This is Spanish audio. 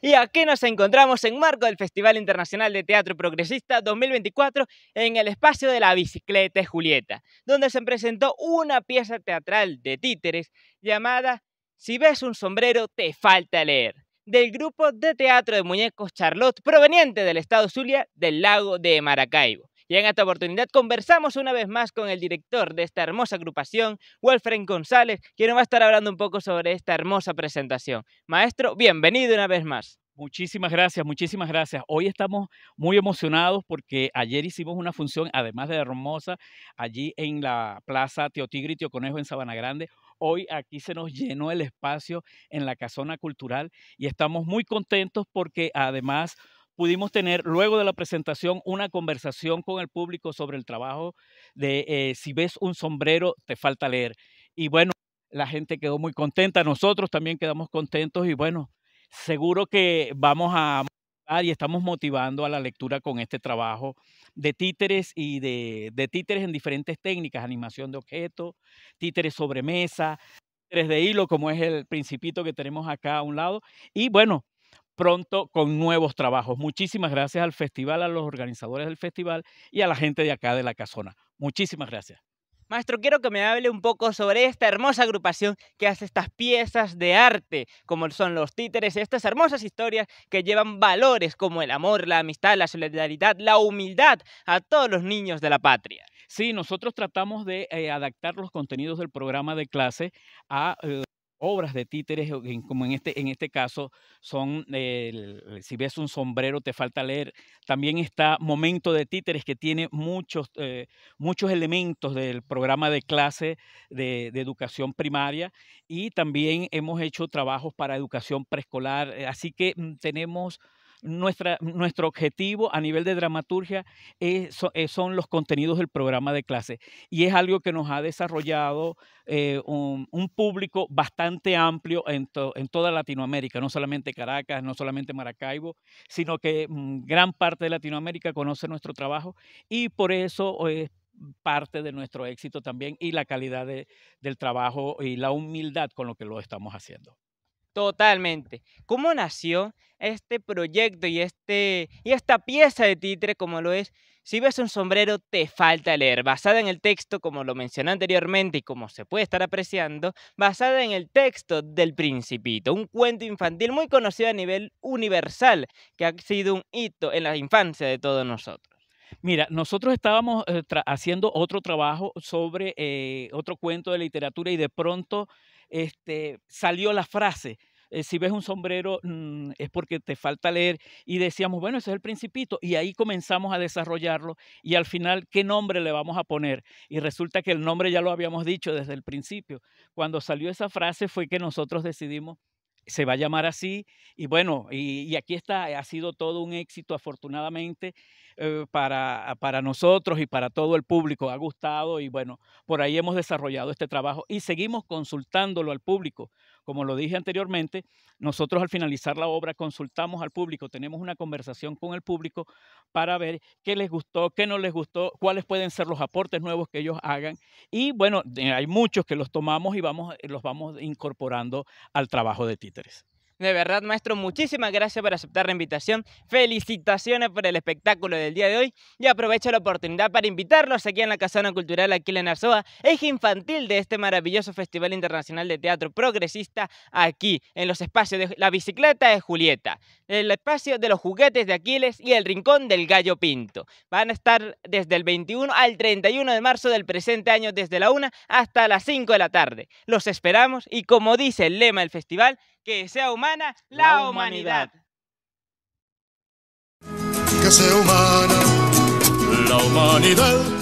y aquí nos encontramos en marco del Festival Internacional de Teatro Progresista 2024 en el espacio de la bicicleta Julieta, donde se presentó una pieza teatral de títeres llamada Si ves un sombrero te falta leer, del grupo de teatro de muñecos Charlotte proveniente del estado Zulia del lago de Maracaibo. Y en esta oportunidad conversamos una vez más con el director de esta hermosa agrupación, Wolfren González, quien nos va a estar hablando un poco sobre esta hermosa presentación. Maestro, bienvenido una vez más. Muchísimas gracias, muchísimas gracias. Hoy estamos muy emocionados porque ayer hicimos una función, además de hermosa, allí en la Plaza Teotigre y Conejo en Sabana Grande. Hoy aquí se nos llenó el espacio en la Casona Cultural y estamos muy contentos porque además pudimos tener luego de la presentación una conversación con el público sobre el trabajo de eh, Si ves un sombrero, te falta leer. Y bueno, la gente quedó muy contenta, nosotros también quedamos contentos y bueno, seguro que vamos a y estamos motivando a la lectura con este trabajo de títeres y de, de títeres en diferentes técnicas, animación de objetos, títeres sobre mesa, títeres de hilo, como es el principito que tenemos acá a un lado. Y bueno, pronto con nuevos trabajos. Muchísimas gracias al festival, a los organizadores del festival y a la gente de acá de la casona. Muchísimas gracias. Maestro, quiero que me hable un poco sobre esta hermosa agrupación que hace estas piezas de arte, como son los títeres, estas hermosas historias que llevan valores como el amor, la amistad, la solidaridad, la humildad a todos los niños de la patria. Sí, nosotros tratamos de eh, adaptar los contenidos del programa de clase a... Eh, obras de títeres, como en este, en este caso, son, eh, si ves un sombrero te falta leer. También está Momento de Títeres, que tiene muchos, eh, muchos elementos del programa de clase de, educación primaria y también hemos hecho trabajos para educación preescolar. Eh, así que mm, tenemos nuestra, nuestro objetivo a nivel de dramaturgia es, eh, son los contenidos del programa de clase y es algo que nos ha desarrollado eh, un, público bastante amplio en, toda Latinoamérica, no solamente Caracas, no solamente Maracaibo, sino que mm, gran parte de Latinoamérica conoce nuestro trabajo y por eso es parte de nuestro éxito también y la calidad del trabajo y la humildad con lo que lo estamos haciendo. Totalmente. ¿Cómo nació este proyecto y, este, y esta pieza de titre como lo es? Si ves un sombrero, te falta leer. Basada en el texto, como lo mencioné anteriormente y como se puede estar apreciando, basada en el texto del Principito, un cuento infantil muy conocido a nivel universal, que ha sido un hito en la infancia de todos nosotros. Mira, nosotros estábamos eh, haciendo otro trabajo sobre eh, otro cuento de literatura y de pronto este, salió la frase, eh, si ves un sombrero mm, es porque te falta leer. Y decíamos, bueno, ese es el principito. Y ahí comenzamos a desarrollarlo y al final, ¿qué nombre le vamos a poner? Y resulta que el nombre ya lo habíamos dicho desde el principio. Cuando salió esa frase fue que nosotros decidimos se va a llamar así. Y bueno, y, aquí está, ha sido todo un éxito afortunadamente eh, para, para nosotros y para todo el público. Ha gustado y bueno, por ahí hemos desarrollado este trabajo y seguimos consultándolo al público, como lo dije anteriormente, nosotros al finalizar la obra consultamos al público, tenemos una conversación con el público para ver qué les gustó, qué no les gustó, cuáles pueden ser los aportes nuevos que ellos hagan. Y bueno, hay muchos que los tomamos y vamos, eh, los vamos incorporando al trabajo de títeres. De verdad, maestro, muchísimas gracias por aceptar la invitación. Felicitaciones por el espectáculo del día de hoy. Y aprovecho la oportunidad para invitarlos aquí en la Casana Cultural Aquila Narzoa, eje infantil de este maravilloso Festival Internacional de Teatro Progresista, aquí, en los espacios de la bicicleta de Julieta, el espacio de los juguetes de Aquiles y el rincón del gallo pinto. Van a estar desde el 21 al 31 de marzo del presente año, desde la 1 hasta las 5 de la tarde. Los esperamos y como dice el lema del festival, que sea humana la, humanidad. Que sea humana la humanidad.